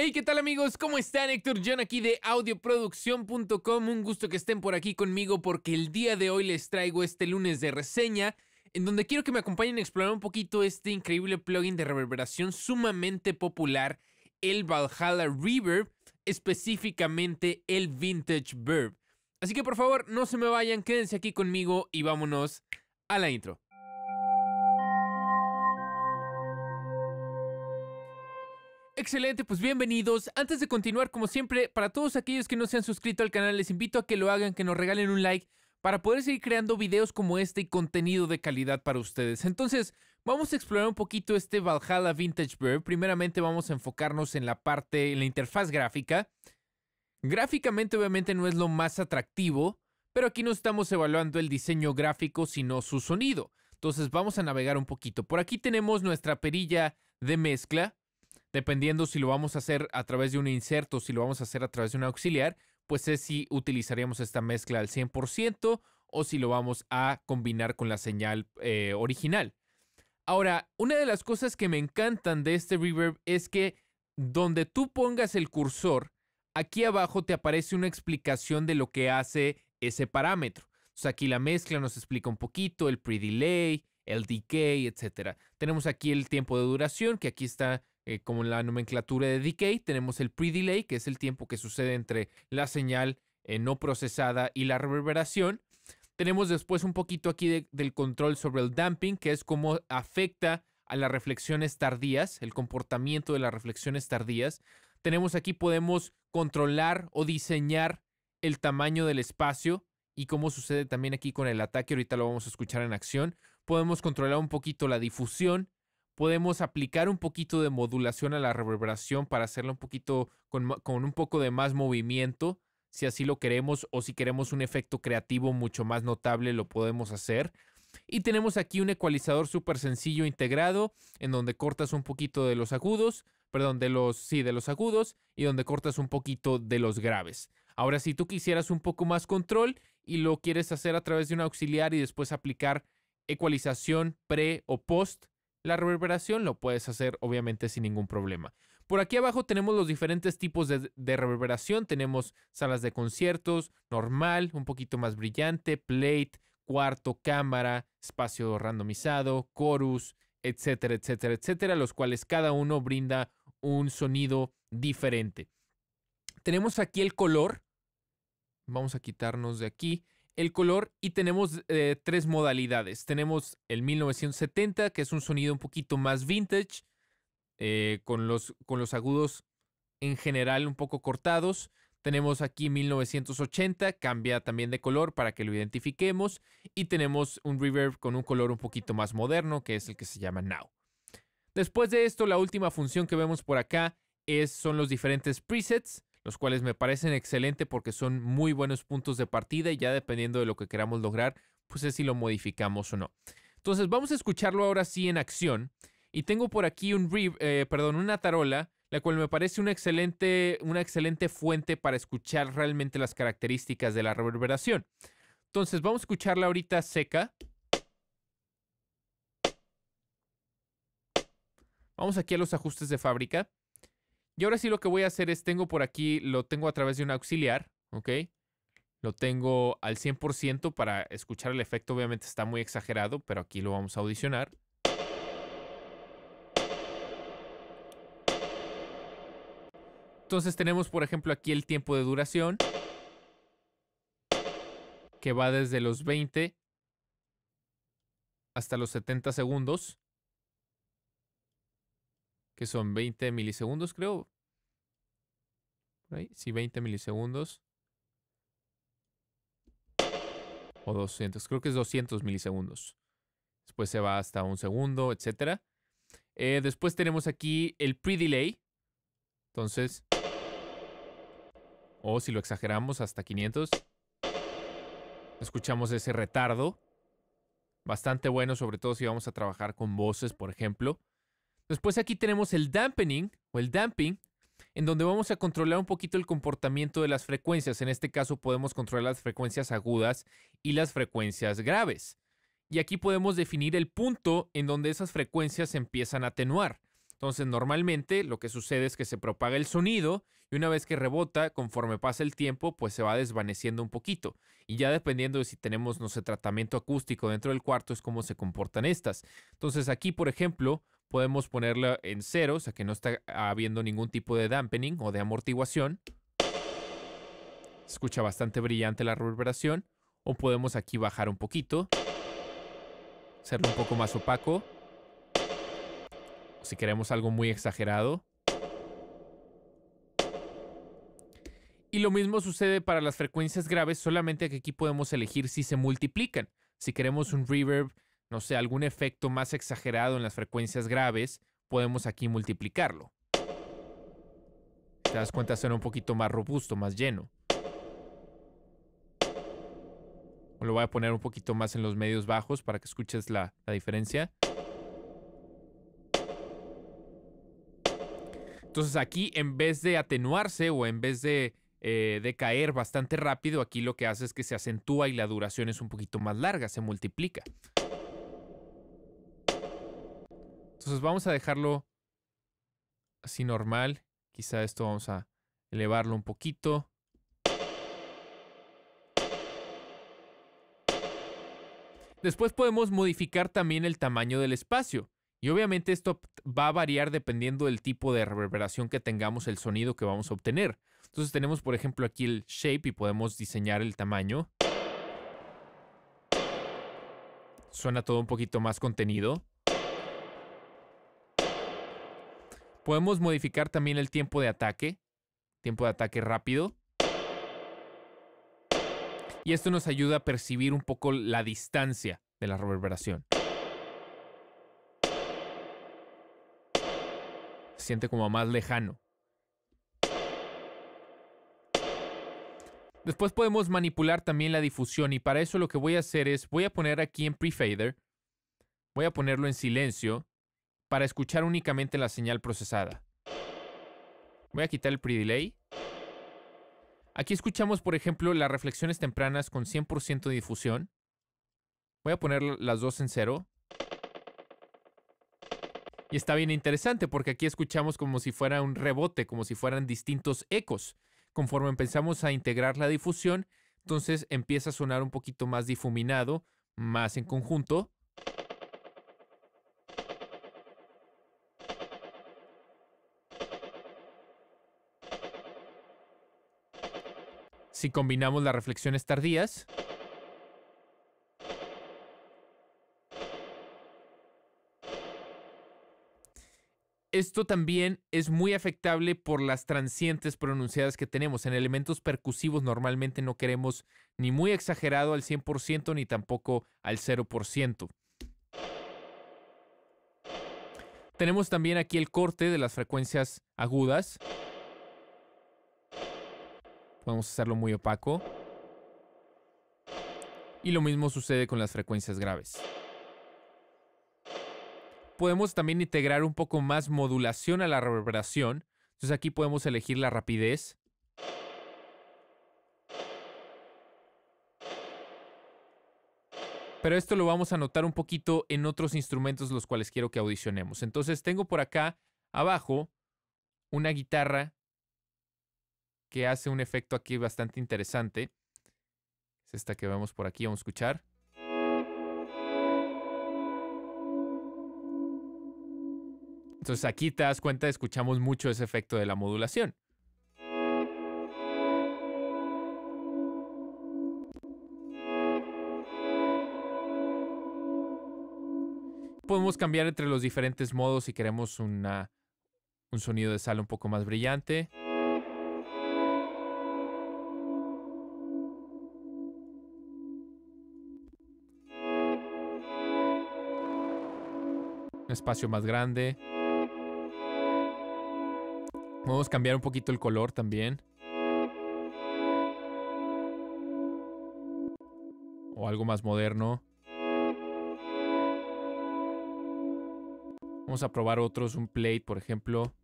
Hey, ¿qué tal amigos? ¿Cómo están? Héctor John aquí de audioproducción.com. Un gusto que estén por aquí conmigo porque el día de hoy les traigo este lunes de reseña en donde quiero que me acompañen a explorar un poquito este increíble plugin de reverberación sumamente popular, el Valhalla Reverb, específicamente el Vintage Verb. Así que por favor, no se me vayan, quédense aquí conmigo y vámonos a la intro. Excelente, pues bienvenidos. Antes de continuar, como siempre, para todos aquellos que no se han suscrito al canal, les invito a que lo hagan, que nos regalen un like para poder seguir creando videos como este y contenido de calidad para ustedes. Entonces, vamos a explorar un poquito este Valhalla Vintage Bird. Primeramente vamos a enfocarnos en la parte, en la interfaz gráfica. Gráficamente obviamente no es lo más atractivo, pero aquí no estamos evaluando el diseño gráfico, sino su sonido. Entonces vamos a navegar un poquito. Por aquí tenemos nuestra perilla de mezcla. Dependiendo si lo vamos a hacer a través de un inserto, si lo vamos a hacer a través de un auxiliar, pues es si utilizaríamos esta mezcla al 100% o si lo vamos a combinar con la señal eh, original. Ahora, una de las cosas que me encantan de este reverb es que donde tú pongas el cursor, aquí abajo te aparece una explicación de lo que hace ese parámetro. aquí la mezcla nos explica un poquito, el pre-delay, el decay, etc. Tenemos aquí el tiempo de duración, que aquí está eh, como la nomenclatura de decay, tenemos el pre-delay, que es el tiempo que sucede entre la señal eh, no procesada y la reverberación. Tenemos después un poquito aquí del control sobre el damping, que es cómo afecta a las reflexiones tardías, el comportamiento de las reflexiones tardías. Tenemos aquí podemos controlar o diseñar el tamaño del espacio y cómo sucede también aquí con el ataque, ahorita lo vamos a escuchar en acción. Podemos controlar un poquito la difusión, podemos aplicar un poquito de modulación a la reverberación para hacerla un poquito con, con, un poco de más movimiento, si así lo queremos o si queremos un efecto creativo mucho más notable lo podemos hacer. Y tenemos aquí un ecualizador súper sencillo integrado en donde cortas un poquito de los agudos, perdón, de los, sí, de los agudos y donde cortas un poquito de los graves. Ahora, si tú quisieras un poco más control y lo quieres hacer a través de un auxiliar y después aplicar ecualización pre o post, la reverberación lo puedes hacer obviamente sin ningún problema. Por aquí abajo tenemos los diferentes tipos de, reverberación. Tenemos salas de conciertos, normal, un poquito más brillante, plate, cuarto, cámara, espacio randomizado, chorus, etcétera, etcétera, etcétera, los cuales cada uno brinda un sonido diferente. Tenemos aquí el color. Vamos a quitarnos de aquí el color y tenemos eh, tres modalidades. Tenemos el 1970, que es un sonido un poquito más vintage, eh, con, los, con los agudos en general un poco cortados. Tenemos aquí 1980, cambia también de color para que lo identifiquemos. Y tenemos un reverb con un color un poquito más moderno, que es el que se llama Now. Después de esto, la última función que vemos por acá es, son los diferentes presets los cuales me parecen excelente porque son muy buenos puntos de partida y ya dependiendo de lo que queramos lograr, pues es si lo modificamos o no. Entonces vamos a escucharlo ahora sí en acción y tengo por aquí un eh, perdón, una tarola, la cual me parece una excelente, una excelente fuente para escuchar realmente las características de la reverberación. Entonces vamos a escucharla ahorita seca. Vamos aquí a los ajustes de fábrica. Y ahora sí lo que voy a hacer es, tengo por aquí, lo tengo a través de un auxiliar, ¿ok? Lo tengo al 100% para escuchar el efecto, obviamente está muy exagerado, pero aquí lo vamos a audicionar. Entonces tenemos, por ejemplo, aquí el tiempo de duración, que va desde los 20 hasta los 70 segundos que son 20 milisegundos, creo. sí, 20 milisegundos. O 200, creo que es 200 milisegundos. Después se va hasta un segundo, etc. Eh, después tenemos aquí el pre-delay. Entonces, o si lo exageramos hasta 500, escuchamos ese retardo. Bastante bueno, sobre todo si vamos a trabajar con voces, por ejemplo. Después aquí tenemos el dampening o el damping, en donde vamos a controlar un poquito el comportamiento de las frecuencias. En este caso podemos controlar las frecuencias agudas y las frecuencias graves. Y aquí podemos definir el punto en donde esas frecuencias empiezan a atenuar. Entonces normalmente lo que sucede es que se propaga el sonido y una vez que rebota, conforme pasa el tiempo, pues se va desvaneciendo un poquito. Y ya dependiendo de si tenemos, no sé, tratamiento acústico dentro del cuarto es cómo se comportan estas. Entonces aquí, por ejemplo, podemos ponerla en cero, o sea que no está habiendo ningún tipo de dampening o de amortiguación. escucha bastante brillante la reverberación. O podemos aquí bajar un poquito, hacerlo un poco más opaco. O si queremos algo muy exagerado. Y lo mismo sucede para las frecuencias graves, solamente que aquí podemos elegir si se multiplican. Si queremos un reverb no sé, algún efecto más exagerado en las frecuencias graves, podemos aquí multiplicarlo. Te das cuenta, suena un poquito más robusto, más lleno. Lo voy a poner un poquito más en los medios bajos para que escuches la, diferencia. Entonces aquí en vez de atenuarse o en vez de eh, caer bastante rápido, aquí lo que hace es que se acentúa y la duración es un poquito más larga, se multiplica. Entonces vamos a dejarlo así normal. Quizá esto vamos a elevarlo un poquito. Después podemos modificar también el tamaño del espacio. Y obviamente esto va a variar dependiendo del tipo de reverberación que tengamos, el sonido que vamos a obtener. Entonces tenemos por ejemplo aquí el shape y podemos diseñar el tamaño. Suena todo un poquito más contenido. Podemos modificar también el tiempo de ataque, tiempo de ataque rápido. Y esto nos ayuda a percibir un poco la distancia de la reverberación. Se siente como más lejano. Después podemos manipular también la difusión y para eso lo que voy a hacer es, voy a poner aquí en pre-fader, voy a ponerlo en silencio para escuchar únicamente la señal procesada. Voy a quitar el pre-delay. Aquí escuchamos, por ejemplo, las reflexiones tempranas con 100% de difusión. Voy a poner las dos en cero. Y está bien interesante porque aquí escuchamos como si fuera un rebote, como si fueran distintos ecos. Conforme empezamos a integrar la difusión, entonces empieza a sonar un poquito más difuminado, más en conjunto. si combinamos las reflexiones tardías Esto también es muy afectable por las transientes pronunciadas que tenemos. En elementos percusivos normalmente no queremos ni muy exagerado al 100% ni tampoco al 0%. Tenemos también aquí el corte de las frecuencias agudas. Podemos hacerlo muy opaco. Y lo mismo sucede con las frecuencias graves. Podemos también integrar un poco más modulación a la reverberación. Entonces aquí podemos elegir la rapidez. Pero esto lo vamos a notar un poquito en otros instrumentos los cuales quiero que audicionemos. Entonces tengo por acá abajo una guitarra que hace un efecto aquí bastante interesante. Es esta que vemos por aquí, vamos a escuchar. Entonces aquí te das cuenta, escuchamos mucho ese efecto de la modulación. Podemos cambiar entre los diferentes modos si queremos una, un sonido de sala un poco más brillante. un espacio más grande. Podemos cambiar un poquito el color también. O algo más moderno. Vamos a probar otros, un plate, por ejemplo.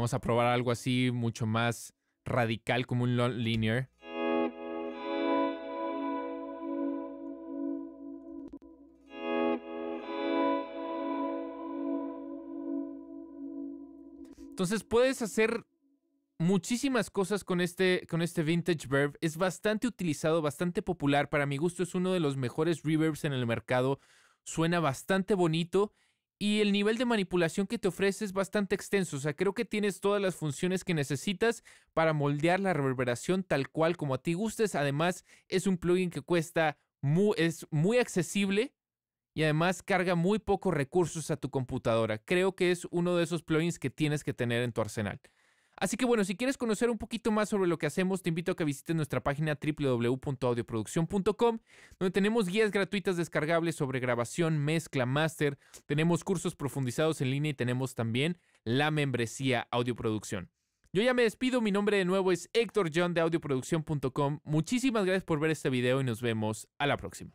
Vamos a probar algo así mucho más radical como un linear. Entonces puedes hacer muchísimas cosas con este, con este Vintage Verb. Es bastante utilizado, bastante popular. Para mi gusto es uno de los mejores reverbs en el mercado. Suena bastante bonito y el nivel de manipulación que te ofrece es bastante extenso. O sea, creo que tienes todas las funciones que necesitas para moldear la reverberación tal cual como a ti gustes. Además, es un plugin que cuesta muy, es muy accesible y además carga muy pocos recursos a tu computadora. Creo que es uno de esos plugins que tienes que tener en tu arsenal. Así que bueno, si quieres conocer un poquito más sobre lo que hacemos, te invito a que visites nuestra página www.audioproduccion.com, donde tenemos guías gratuitas descargables sobre grabación, mezcla, máster, tenemos cursos profundizados en línea y tenemos también la membresía Audioproducción. Yo ya me despido, mi nombre de nuevo es Héctor John de audioproducción.com. Muchísimas gracias por ver este video y nos vemos a la próxima.